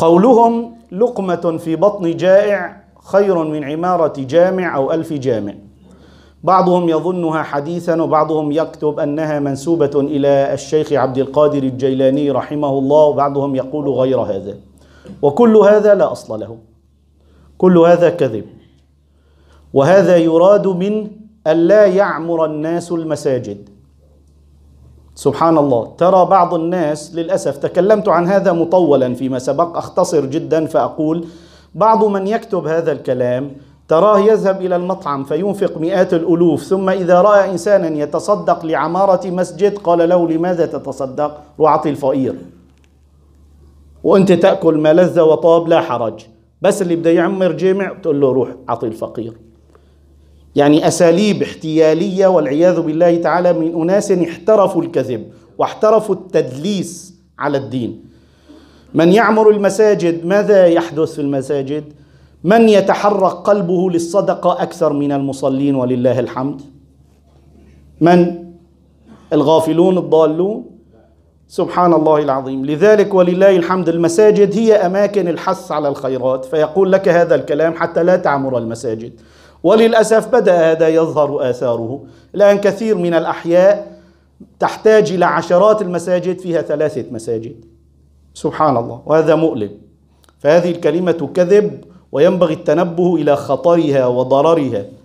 قولهم لقمة في بطن جائع خير من عمارة جامع أو ألف جامع بعضهم يظنها حديثا وبعضهم يكتب أنها منسوبة إلى الشيخ عبد القادر الجيلاني رحمه الله وبعضهم يقول غير هذا وكل هذا لا أصل له كل هذا كذب وهذا يراد من ألا يعمر الناس المساجد سبحان الله ترى بعض الناس للأسف تكلمت عن هذا مطولا فيما سبق أختصر جدا فأقول بعض من يكتب هذا الكلام تراه يذهب إلى المطعم فينفق مئات الألوف ثم إذا رأى إنسانا يتصدق لعمارة مسجد قال له لماذا تتصدق وأعطي الفقير وأنت تأكل ما لذ وطاب لا حرج بس اللي بده يعمر جامع تقول له روح أعطي الفقير يعني أساليب احتيالية والعياذ بالله تعالى من أناس احترفوا الكذب واحترفوا التدليس على الدين من يعمر المساجد ماذا يحدث في المساجد من يتحرك قلبه للصدقة أكثر من المصلين ولله الحمد من الغافلون الضالون سبحان الله العظيم لذلك ولله الحمد المساجد هي أماكن الحث على الخيرات فيقول لك هذا الكلام حتى لا تعمر المساجد وللأسف بدأ هذا يظهر آثاره الآن كثير من الأحياء تحتاج إلى عشرات المساجد فيها ثلاثة مساجد سبحان الله وهذا مؤلم فهذه الكلمة كذب وينبغي التنبه إلى خطرها وضررها